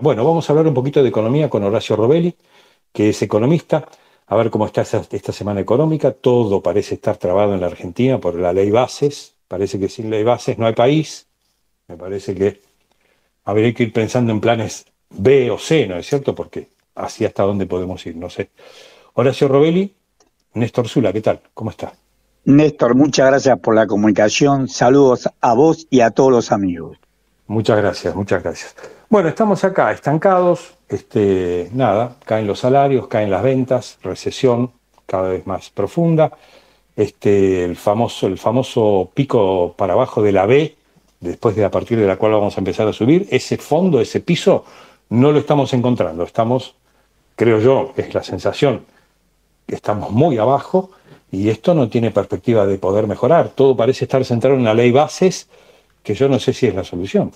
Bueno, vamos a hablar un poquito de economía con Horacio Robelli, que es economista. A ver cómo está esta, semana económica. Todo parece estar trabado en la Argentina por la ley bases. Parece que sin ley bases no hay país. Me parece que habría que ir pensando en planes B o C, ¿no es cierto? Porque así hasta dónde podemos ir, no sé. Horacio Robelli, Néstor Zula, ¿qué tal? ¿Cómo está? Néstor, muchas gracias por la comunicación. Saludos a vos y a todos los amigos. Muchas gracias, muchas gracias. Bueno, estamos acá estancados, este, nada, caen los salarios, caen las ventas, recesión cada vez más profunda, este, el, famoso, el famoso pico para abajo de la B, después de a partir de la cual vamos a empezar a subir, ese fondo, ese piso, no lo estamos encontrando, estamos, creo yo, es la sensación, estamos muy abajo y esto no tiene perspectiva de poder mejorar, todo parece estar centrado en la ley bases, que yo no sé si es la solución.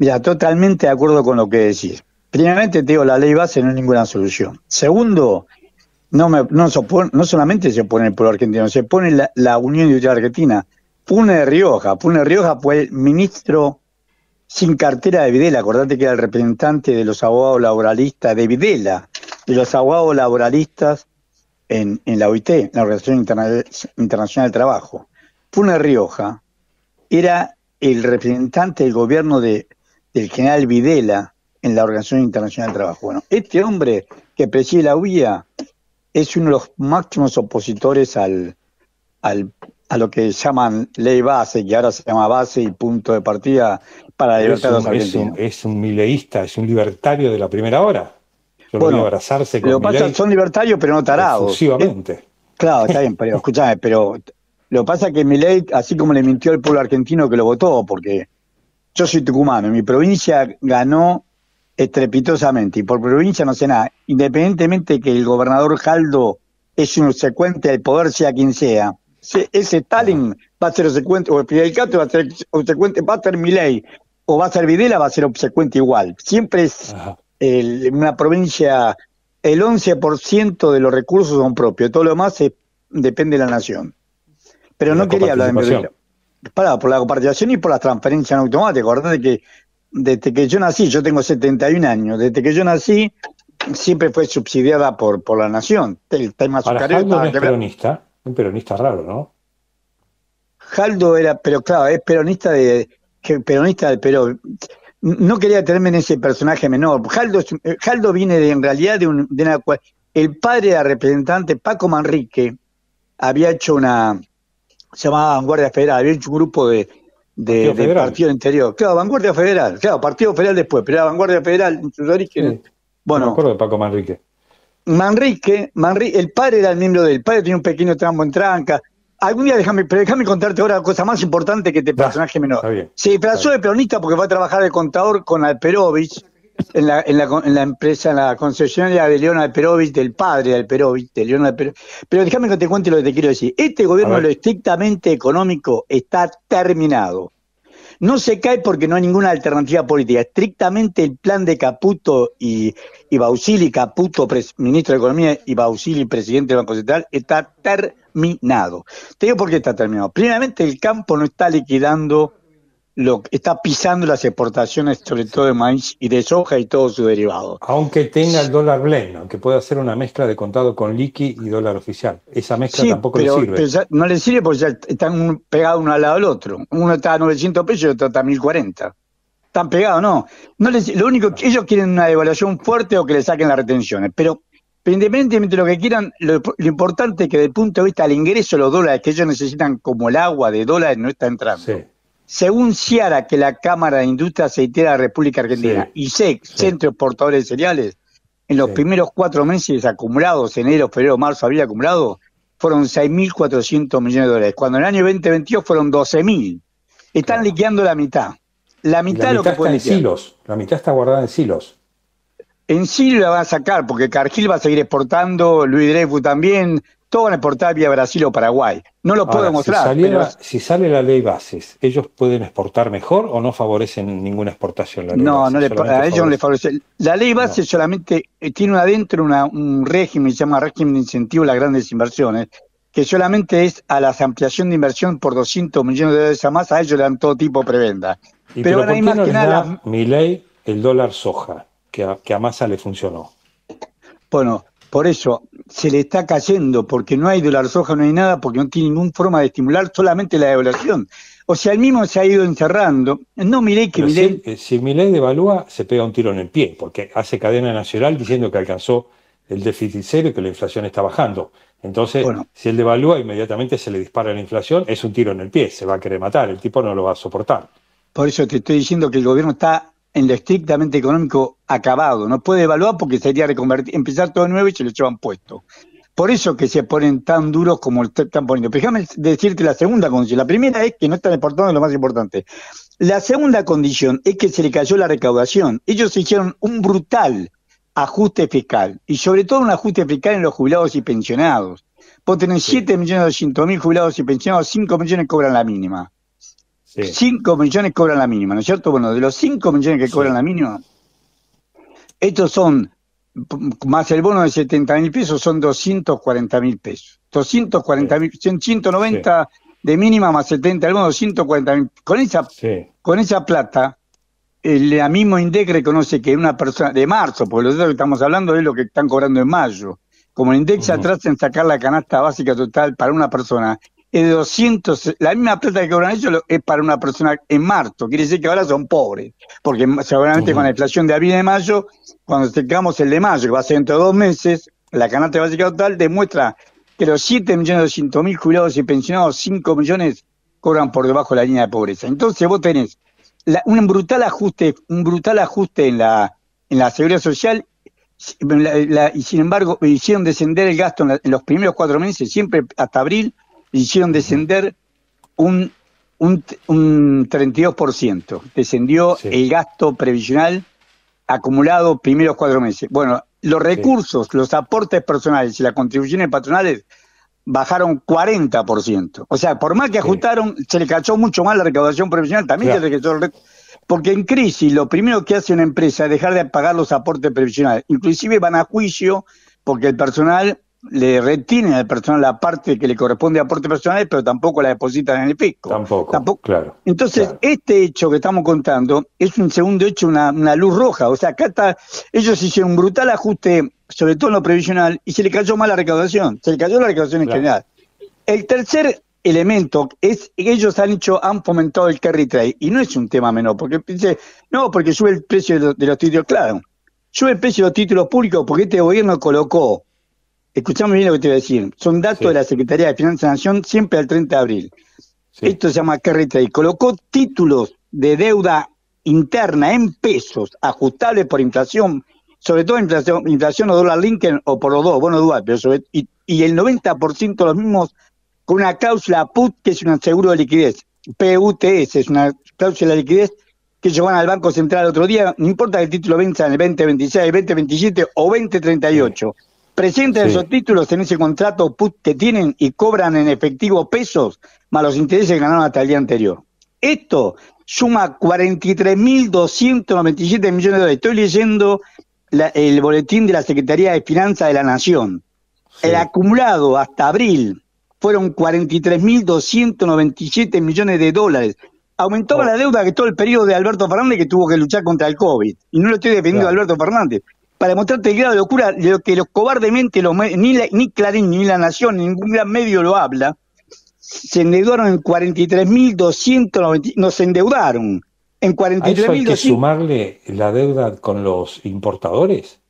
Mira, totalmente de acuerdo con lo que decís. Primeramente, te digo, la ley base no es ninguna solución. Segundo, no, no, solamente se pone el pueblo argentino, se pone la, la Unión Industrial Argentina. Pune de Rioja, Pune Rioja fue el ministro sin cartera de Videla, acordate que era el representante de los abogados laboralistas de Videla, de los abogados laboralistas en, la OIT, la Organización Internacional del Trabajo. Pune Rioja era el representante del gobierno de del general Videla en la Organización Internacional del Trabajo. Bueno, este hombre que preside la UIA es uno de los máximos opositores al, a lo que llaman ley base, que ahora se llama base y punto de partida para la libertad de los argentinos. Es un, mileísta, es un libertario de la primera hora. Yo bueno, abrazarse con son libertarios, pero no tarados. claro, está bien, pero escúchame, pero lo pasa es que Milei, así como le mintió al pueblo argentino que lo votó, porque yo soy tucumano, mi provincia ganó estrepitosamente, y por provincia no sé nada, independientemente que el gobernador Jaldo es un secuente al poder, sea quien sea, ese Stalin va a ser obsecuente, o Fidel Castro va a ser obsecuente, va a ser Milei, o va a ser Videla, va a ser obsecuente igual. Siempre es una provincia, el 11% de los recursos son propios, todo lo más depende de la nación. Pero no quería hablar de Videla para, por la coparticipación y por las transferencias en automático. Acordate que desde que yo nací, yo tengo 71 años, desde que yo nací siempre fue subsidiada por, por la nación. El tema peronista, un peronista raro, ¿no? Haldo era, pero claro, es peronista de. peronista del No quería tenerme en ese personaje menor. Jaldo eh, viene en realidad de, de una. El padre de la representante, Paco Manrique, había hecho una, se llamaba Vanguardia Federal, había hecho un grupo de, partido, interior. Claro, Vanguardia Federal, claro, Partido Federal después, pero era Vanguardia Federal en sus orígenes. bueno, me acuerdo de Paco Manrique. Manrique, el padre era el miembro del padre, tenía un pequeño tramo en tranca. Algún día déjame, pero déjame contarte ahora la cosa más importante que este personaje menor. sí Se disfrazó de peronista porque fue a trabajar de contador con Alperovich en la, en la, empresa, en la concesionaria de Leona perovic del padre de Perovich, de Leona Pero déjame que te cuente lo que te quiero decir. Este gobierno, lo estrictamente económico, está terminado. No se cae porque no hay ninguna alternativa política. Estrictamente el plan de Caputo y, y Bausili, Caputo, ministro de Economía, y Bausili, presidente del Banco Central, está terminado. Te digo por qué está terminado. Primeramente, el campo no está liquidando lo está pisando las exportaciones, sobre todo de maíz y de soja y todos sus derivados. Aunque tenga el dólar blend, aunque pueda hacer una mezcla de contado con liqui y dólar oficial. Esa mezcla tampoco le sirve. no le sirve porque ya están pegados uno al lado del otro. Uno está a 900 pesos y otro está a 1040. Están pegados, no. lo único que ellos quieren una devaluación fuerte o que le saquen las retenciones. Pero independientemente de lo que quieran, lo, importante es que desde el punto de vista del ingreso, los dólares que ellos necesitan como el agua de dólares no está entrando. Según Ciara, que la Cámara de Industria Aceitera de la República Argentina y SEC, Centro Exportador de Cereales, en los primeros cuatro meses acumulados, enero, febrero, marzo, abril acumulado, fueron 6.400 millones de dólares, cuando en el año 2022 fueron 12.000. Están liqueando la mitad. La mitad, que está en silos. La mitad está guardada en silos. En silos la van a sacar, porque Cargill va a seguir exportando, Luis Dreyfus también, todo van a exportar vía Brasil o Paraguay. No lo puedo mostrar. Si, sale la ley bases, ¿ellos pueden exportar mejor o no favorecen ninguna exportación? La no, no a ellos no les favorece. La ley base solamente eh, tiene adentro un régimen, se llama régimen de incentivo a las grandes inversiones, que solamente es a la ampliación de inversión por 200 millones de dólares a masa, a ellos le dan todo tipo de prebenda. pero, pero más que nada... mi ley, el dólar soja, que a, que a le funcionó. Bueno, por eso, se le está cayendo porque no hay dólar soja, no hay nada, porque no tiene ninguna forma de estimular, solamente la devaluación. O sea, el mismo se ha ido encerrando. No miré que Si, eh, mi ley devalúa, se pega un tiro en el pie, porque hace cadena nacional diciendo que alcanzó el déficit cero y que la inflación está bajando. Entonces, si él devalúa, inmediatamente se le dispara la inflación, es un tiro en el pie, se va a querer matar, el tipo no lo va a soportar. Por eso te estoy diciendo que el gobierno está en lo estrictamente económico acabado. No puede evaluar porque sería reconvertir, empezar todo de nuevo y se lo llevan puesto. Por eso que se ponen tan duros como están poniendo. Fíjame decirte la segunda condición. La primera es que no están exportando lo más importante. La segunda condición es que se le cayó la recaudación. Ellos hicieron un brutal ajuste fiscal y sobre todo un ajuste fiscal en los jubilados y pensionados. Vos tener sí. 7 millones mil jubilados y pensionados, 5 millones cobran la mínima. 5 millones cobran la mínima, ¿no es cierto? Bueno, de los 5 millones que cobran la mínima, estos son, más el bono de 70 mil pesos, son 240 mil pesos. 240 mil, 190 de mínima más 70 del bono, 240 mil. Con esa, con esa plata, el mismo INDEC reconoce que una persona, de marzo, porque lo que estamos hablando es lo que están cobrando en mayo. Como el INDEC se atrasa en sacar la canasta básica total para una persona, 200, la misma plata que cobran ellos es para una persona en marzo, quiere decir que ahora son pobres, porque seguramente con la inflación de abril y de mayo, cuando tengamos el de mayo, que va a ser dentro de dos meses, la canasta básica total demuestra que los 7.200.000 millones jubilados y pensionados, 5 millones cobran por debajo de la línea de pobreza. Entonces vos tenés un brutal ajuste, un brutal ajuste en la, en la seguridad social y sin embargo hicieron descender el gasto en, en los primeros cuatro meses, siempre hasta abril, hicieron descender un, un, un 32%. Descendió el gasto previsional acumulado primeros cuatro meses. Bueno, los recursos, los aportes personales y las contribuciones patronales bajaron 40%. O sea, por más que ajustaron, se le cachó mucho más la recaudación previsional, también Porque en crisis lo primero que hace una empresa es dejar de pagar los aportes previsionales. Inclusive van a juicio porque el personal le retienen al personal la parte que le corresponde a aporte personal, pero tampoco la depositan en el fisco. Tampoco, claro. Entonces, este hecho que estamos contando es un segundo hecho, una, luz roja. O sea, acá está, ellos hicieron un brutal ajuste, sobre todo en lo previsional, y se le cayó mal la recaudación, se le cayó la recaudación en general. El tercer elemento es que ellos han hecho, han fomentado el carry trade, y no es un tema menor, porque dice, no, porque sube el precio de los títulos, claro, sube el precio de los títulos públicos porque este gobierno colocó Escuchamos bien lo que te voy a decir. Son datos de la Secretaría de Finanzas de Nación siempre al 30 de abril. Esto se llama carreta y colocó títulos de deuda interna en pesos ajustables por inflación, sobre todo inflación, inflación o dólar Lincoln o por los dos, bueno, y, el 90% los mismos con una cláusula PUT que es un seguro de liquidez. PUTS es una cláusula de liquidez que llevan al Banco Central el otro día, no importa que el título venza en el 2026, 2027 o 2038 presentan esos títulos en ese contrato que tienen y cobran en efectivo pesos más los intereses que ganaron hasta el día anterior. Esto suma 43.297 millones de dólares. Estoy leyendo el boletín de la Secretaría de Finanzas de la Nación. El acumulado hasta abril fueron 43.297 millones de dólares. Aumentó oh. la deuda que todo el periodo de Alberto Fernández que tuvo que luchar contra el COVID. Y no lo estoy defendiendo a Alberto Fernández, para mostrarte el grado de locura de lo que los cobardemente, ni, ni Clarín, ni La Nación, ningún gran medio lo habla, se endeudaron en 43.290, se endeudaron en 43.290... ¿A hay que sumarle la deuda con los importadores?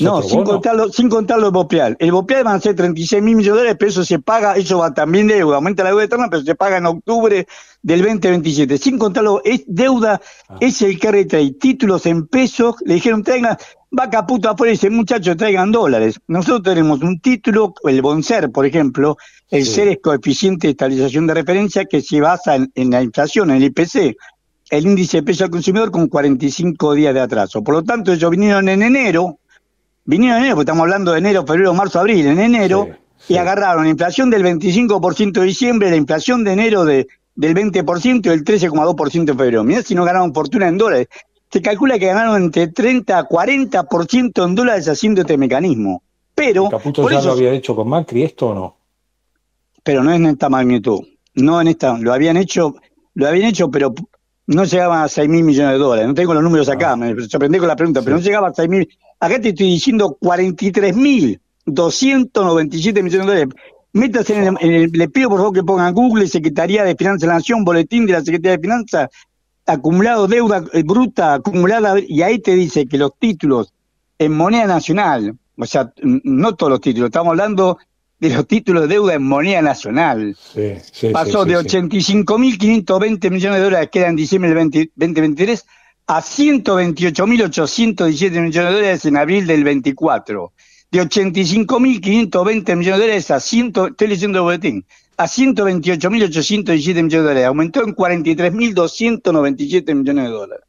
no, sin contarlo, sin contar el Bopial. El Bopial van a ser 36 mil millones de dólares, pero eso se paga, eso va también deuda, aumenta la deuda eterna, pero se paga en octubre del 2027. Sin contarlo, es deuda, ah. es el carrete, y títulos en pesos, le dijeron, tenga, Vaca puta afuera y dice, muchachos, traigan dólares. Nosotros tenemos un título, el Bonser, por ejemplo, el ser es coeficiente de estabilización de referencia que se basa en, la inflación, en el IPC, el índice de Peso al consumidor con 45 días de atraso. Por lo tanto, ellos vinieron en enero, vinieron en enero, porque estamos hablando de enero, febrero, marzo, abril, en enero, y agarraron la inflación del 25% de diciembre, la inflación de enero de, del 20% y el 13,2% de febrero. Mirá si no ganaron fortuna en dólares se calcula que ganaron entre 30 a 40% en dólares haciendo este mecanismo. Pero. Caputo ya lo había hecho con Macri, ¿esto o no? Pero no es en esta magnitud. No en esta. Lo habían hecho, lo habían hecho, pero no llegaban a 6 mil millones de dólares. No tengo los números acá, ah. me sorprendí con la pregunta, pero no llegaba a 6 mil. Acá te estoy diciendo 43 mil 297 millones de dólares. Métase en el, pido por favor que pongan Google, Secretaría de Finanzas de la Nación, Boletín de la Secretaría de Finanzas, acumulado deuda eh, bruta acumulada y ahí te dice que los títulos en moneda nacional, o sea, no todos los títulos, estamos hablando de los títulos de deuda en moneda nacional. Sí, Pasó de 85.520 millones de dólares que eran en diciembre del 2023 a 128.817 millones de dólares en abril del 24 de 85.520 millones de dólares a 128.817 millones de dólares, aumentó en 43.297 millones de dólares.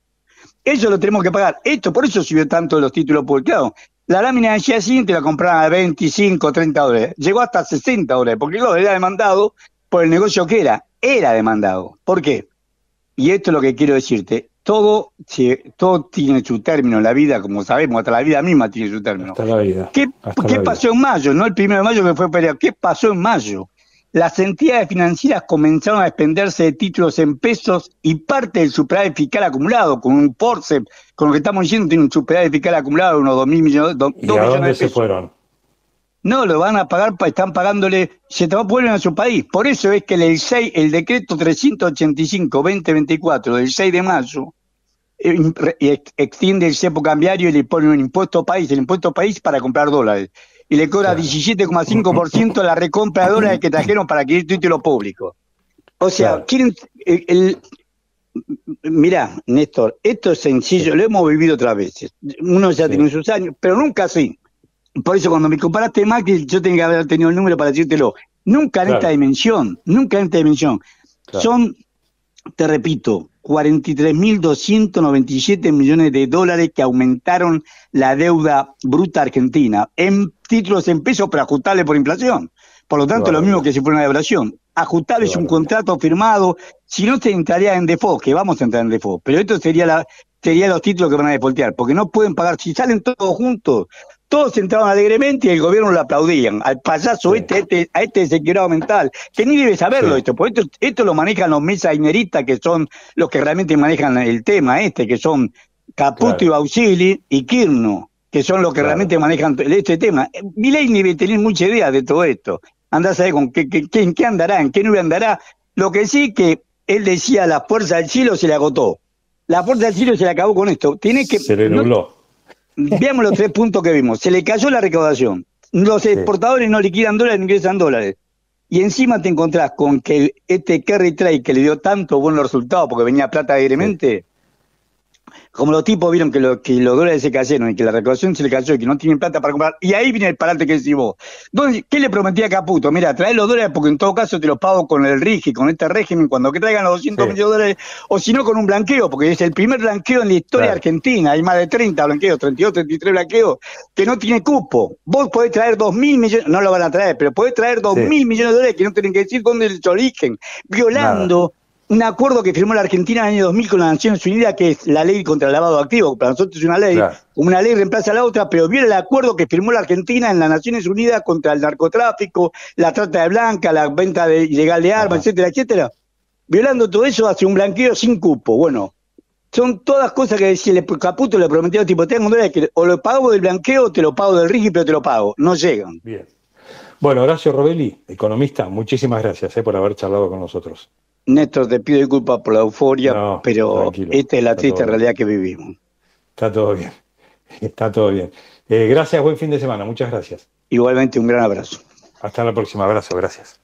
Eso lo tenemos que pagar. Esto, por eso subió tanto los títulos publicados. La lámina de día siguiente la compraban a 25, 30 dólares. Llegó hasta 60 dólares, porque lo era demandado por el negocio que era. Era demandado. ¿Por qué? Y esto es lo que quiero decirte todo, todo tiene su término, la vida, como sabemos, hasta la vida misma tiene su término. vida. ¿Qué, pasó en mayo? No el primero de mayo que fue feriado. ¿Qué pasó en mayo? Las entidades financieras comenzaron a expenderse de títulos en pesos y parte del superávit fiscal acumulado, con un porce, con lo que estamos diciendo, tiene un superávit fiscal acumulado de unos 2.000 mil millones, de se fueron? No, lo van a pagar, están pagándole, se va a su país. Por eso es que el, 6, el decreto 385-2024 del 6 de mayo eh, extiende el cepo cambiario y le pone un impuesto país, el impuesto país para comprar dólares. Y le cobra 17,5% la recompra de dólares que trajeron para adquirir título público. O sea, quieren. El, Néstor, esto es sencillo, lo hemos vivido otras veces. Uno ya tiene sus años, pero nunca así. Por eso, cuando me comparaste que yo tenía que haber tenido el número para decírtelo. Nunca en esta dimensión, nunca en esta dimensión. Son, te repito, 43.297 millones de dólares que aumentaron la deuda bruta argentina en títulos en pesos, pero ajustables por inflación. Por lo tanto, lo mismo que si fuera una devaluación. Ajustable es un contrato firmado, si no se entraría en default, que vamos a entrar en default, pero esto serían los títulos que van a defaultear, porque no pueden pagar, si salen todos juntos, todos entraban alegremente y el gobierno lo aplaudían. Al pasazo este, este, a este desequilibrado mental, que ni debe saberlo esto, porque esto, lo manejan los mesaineristas, que son los que realmente manejan el tema este, que son Caputo y Bausili y Kirno, que son los que realmente manejan este tema. Eh, Milei ni debe tener mucha idea de todo esto. Andá a saber con qué, en qué andará, en qué nube andará. Lo que sí que él decía, la fuerza del cielo se le agotó. La fuerza del cielo se le acabó con esto. Tiene que, se le veamos los tres puntos que vimos. Se le cayó la recaudación. Los exportadores no liquidan dólares, ingresan dólares. Y encima te encontrás con que este carry trade que le dio tanto buenos resultados porque venía plata alegremente, como los tipos vieron que, que los dólares se cayeron y que la recaudación se le cayó y que no tienen plata para comprar, y ahí viene el parante que decís vos. ¿Qué le prometía a Caputo? Mira, trae los dólares porque en todo caso te los pago con el RIGI, con este régimen, cuando que traigan los 200 de dólares, o si no con un blanqueo, porque es el primer blanqueo en la historia de argentina. Hay más de 30 blanqueos, 32, 33 blanqueos, que no tiene cupo. Vos podés traer 2 mil millones, no lo van a traer, pero podés traer 2 mil millones de dólares que no tienen que decir dónde es origen, violando un acuerdo que firmó la Argentina en el año 2000 con las Naciones Unidas, que es la ley contra el lavado activo, para nosotros es una ley, una ley reemplaza a la otra, pero viola el acuerdo que firmó la Argentina en las Naciones Unidas contra el narcotráfico, la trata de blanca, la venta ilegal de armas, etcétera, etcétera. Violando todo eso hace un blanqueo sin cupo. Bueno, son todas cosas que si el Caputo le prometió tipo, tengo dólares que o lo pago del blanqueo o te lo pago del RIGI, pero te lo pago. No llegan. Bien. Bueno, Horacio Robelli, economista, muchísimas gracias eh, por haber charlado con nosotros. Néstor, te pido disculpas por la euforia, pero esta es la triste realidad que vivimos. Está todo bien, está todo bien. Eh, gracias, buen fin de semana, muchas gracias. Igualmente, un gran abrazo. Hasta la próxima, abrazo, gracias.